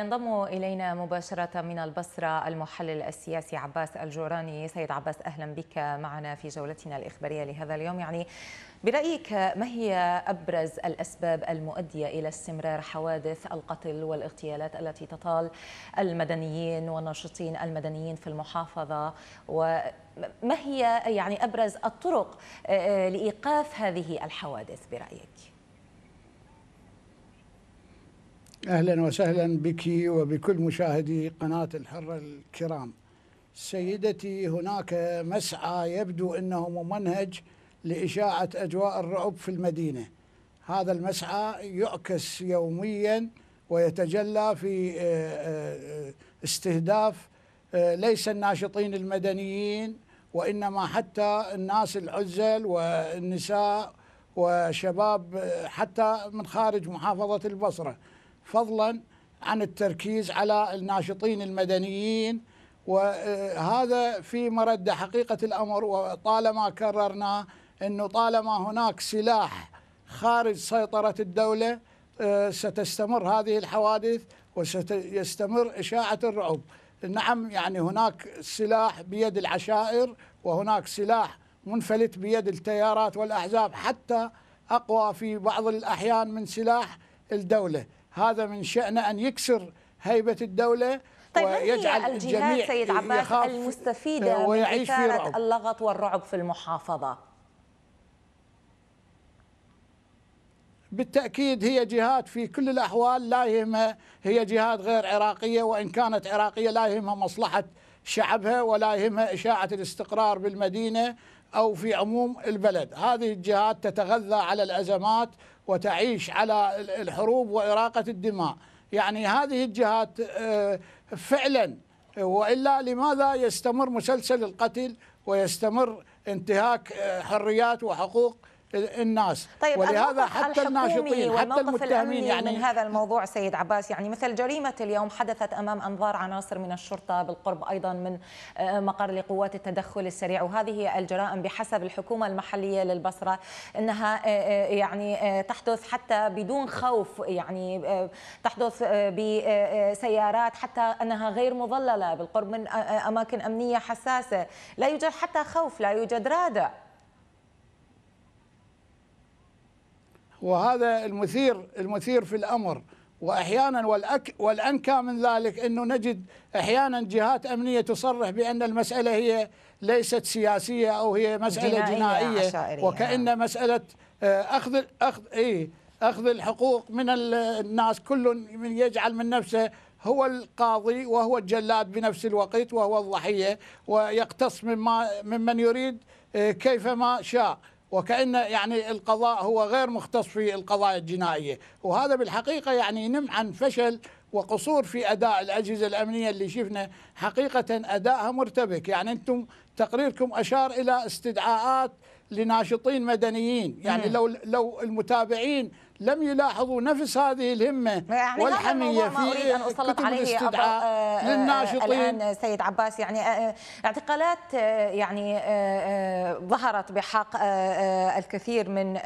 ينضم إلينا مباشرة من البصرة المحلل السياسي عباس الجوراني سيد عباس أهلا بك معنا في جولتنا الإخبارية لهذا اليوم يعني برأيك ما هي أبرز الأسباب المؤدية إلى استمرار حوادث القتل والاغتيالات التي تطال المدنيين والناشطين المدنيين في المحافظة وما هي يعني أبرز الطرق آه، آه، لإيقاف هذه الحوادث برأيك؟ أهلا وسهلا بك وبكل مشاهدي قناة الحرة الكرام سيدتي هناك مسعى يبدو أنه ممنهج لإشاعة أجواء الرعب في المدينة هذا المسعى يعكس يوميا ويتجلى في آه، آه، استهداف آه، ليس الناشطين المدنيين وإنما حتى الناس العزل والنساء وشباب حتى من خارج محافظة البصرة فضلا عن التركيز على الناشطين المدنيين وهذا في مرد حقيقة الأمر وطالما كررنا أنه طالما هناك سلاح خارج سيطرة الدولة آه، ستستمر هذه الحوادث وستستمر إشاعة الرعب نعم يعني هناك سلاح بيد العشائر وهناك سلاح منفلت بيد التيارات والأحزاب حتى أقوى في بعض الأحيان من سلاح الدولة هذا من شأنه أن يكسر هيبة الدولة طيب ويجعل هي الجهات سيد عباس المستفيدة من إثارة اللغط والرعب في المحافظة بالتأكيد هي جهات في كل الأحوال لا يهمها هي جهات غير عراقية وإن كانت عراقية لا يهمها مصلحة شعبها ولا يهمها إشاعة الاستقرار بالمدينة أو في عموم البلد هذه الجهات تتغذى على الأزمات وتعيش على الحروب وإراقة الدماء يعني هذه الجهات آه، فعلا وإلا لماذا يستمر مسلسل القتل ويستمر انتهاك آه، حريات وحقوق الناس طيب ولهذا حتى الناشطين حتى المتهمين يعني من هذا الموضوع سيد عباس يعني مثل جريمة اليوم حدثت أمام أنظار عناصر من الشرطة بالقرب أيضا من آه، مقر لقوات التدخل السريع وهذه الجرائم بحسب الحكومة المحلية للبصرة أنها آه، آه، يعني تحدث حتى بدون خوف يعني تحدث بسيارات حتى أنها غير مظللة بالقرب من أماكن أمنية حساسة لا يوجد حتى خوف لا يوجد رادع وهذا المثير المثير في الامر واحيانا والأك والانكى من ذلك انه نجد احيانا جهات امنيه تصرح بان المساله هي ليست سياسيه او هي مساله جنائيه, جنائية وكان نعم. مساله آه، اخذ اخذ اي اخذ الحقوق من الناس كل من يجعل من نفسه هو القاضي وهو الجلاد بنفس الوقت وهو الضحيه ويقتص مما ممن يريد آه، كيفما شاء وكأن يعني القضاء هو غير مختص في القضايا الجنائية وهذا بالحقيقة يعني ينم عن فشل وقصور في أداء الأجهزة الأمنية اللي شفنا حقيقة أداءها مرتبك يعني أنتم تقريركم أشار إلى استدعاءات لناشطين مدنيين يعني لو لو المتابعين لم يلاحظوا نفس هذه الهمة يعني والحمية في أريد أن أسلط عليه آه، آه، للناشطين الآن سيد عباس يعني آه، اعتقالات يعني ظهرت بحق الكثير من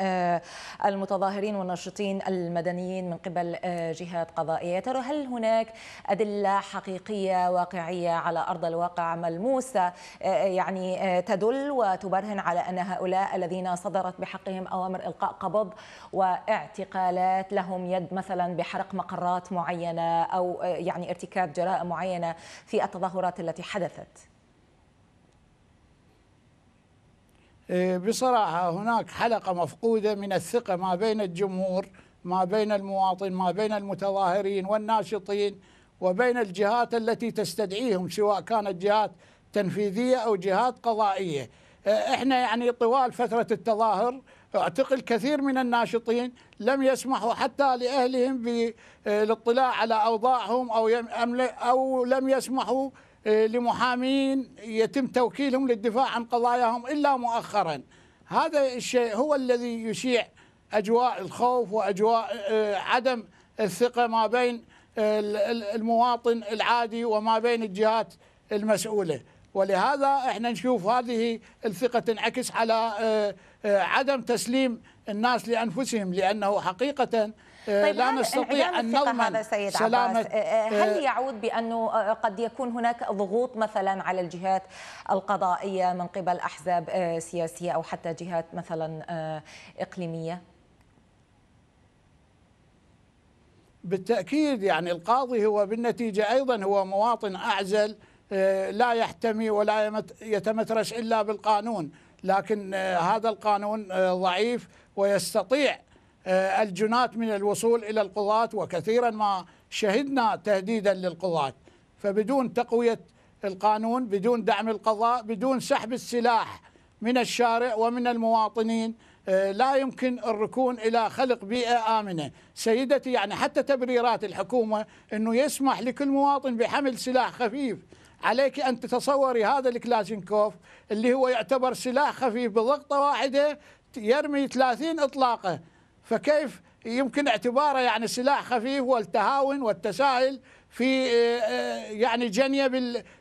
المتظاهرين والناشطين المدنيين من قبل جهات قضائية ترى هل هناك أدلة حقيقية واقعية على أرض الواقع ملموسة يعني تدل وتبرهن على أن هؤلاء الذين صدرت بحقهم أوامر إلقاء قبض واعتقال اعتقالات لهم يد مثلا بحرق مقرات معينة أو آه، يعني ارتكاب جرائم معينة في التظاهرات التي حدثت إيه، بصراحة هناك حلقة مفقودة من الثقة ما بين الجمهور ما بين المواطن ما بين المتظاهرين والناشطين وبين الجهات التي تستدعيهم سواء كانت جهات تنفيذية أو جهات قضائية إيه، احنا يعني طوال فترة التظاهر اعتقل كثير من الناشطين لم يسمحوا حتى لاهلهم بالاطلاع آه، على اوضاعهم او او لم يسمحوا آه، لمحامين يتم توكيلهم للدفاع عن قضاياهم الا مؤخرا. هذا الشيء هو الذي يشيع اجواء الخوف واجواء آه، عدم الثقه ما بين المواطن العادي وما بين الجهات المسؤوله. ولهذا احنا نشوف هذه الثقة تنعكس على آه، آه، عدم تسليم الناس لأنفسهم لأنه حقيقة آه، طيب لا نستطيع أن نضمن هذا سيد سلامة عباس هل يعود بأنه قد يكون هناك ضغوط مثلا على الجهات القضائية من قبل أحزاب سياسية أو حتى جهات مثلا إقليمية؟ بالتأكيد يعني القاضي هو بالنتيجة أيضا هو مواطن أعزل آه، لا يحتمي ولا يتمترش إلا بالقانون لكن آه، هذا القانون آه، ضعيف ويستطيع الجنات من الوصول إلى القضاة وكثيرا ما شهدنا تهديدا للقضاة فبدون تقوية القانون بدون دعم القضاء بدون سحب السلاح من الشارع ومن المواطنين لا يمكن الركون الى خلق بيئه امنه، سيدتي يعني حتى تبريرات الحكومه انه يسمح لكل مواطن بحمل سلاح خفيف عليك أن تتصوري هذا الكلاشينكوف اللي هو يعتبر سلاح خفيف بضغطة واحدة يرمي 30 إطلاقة فكيف يمكن اعتباره يعني سلاح خفيف والتهاون والتساهل في آه، آه، يعني جنية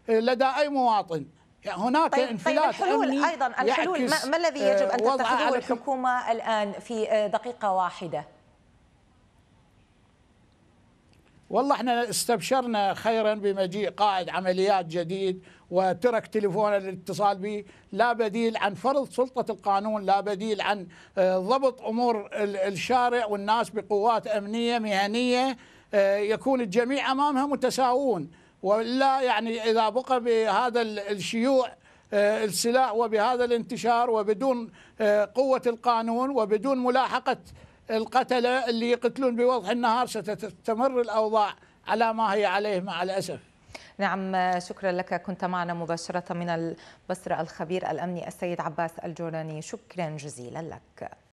لدى أي مواطن يعني هناك طيب, طيب، انفلات طيب الحلول أيضا الحلول ما الذي يجب أن آه، تتخذه الحكومة الآن في دقيقة واحدة والله احنا استبشرنا خيرا بمجيء قائد عمليات جديد وترك تليفونه الاتصال به لا بديل عن فرض سلطة القانون لا بديل عن آه، ضبط أمور الشارع والناس بقوات أمنية مهنية آه، يكون الجميع أمامها متساوون ولا يعني إذا بقى بهذا الشيوع آه، السلاح وبهذا الانتشار وبدون قوة القانون وبدون ملاحقة القتلة اللي يقتلون بوضح النهار ستستمر الأوضاع على ما هي عليه مع الأسف نعم شكرا لك كنت معنا مباشرة من البصرة الخبير الأمني السيد عباس الجولاني شكرا جزيلا لك